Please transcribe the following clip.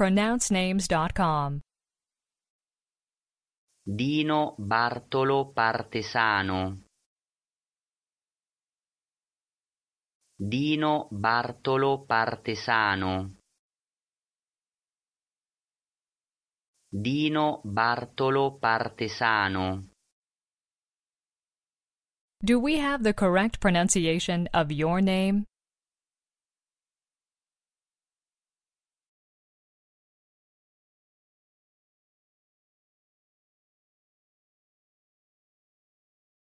pronouncenames.com. Dino Bartolo Partesano Dino Bartolo Partesano Dino Bartolo Partesano Do we have the correct pronunciation of your name?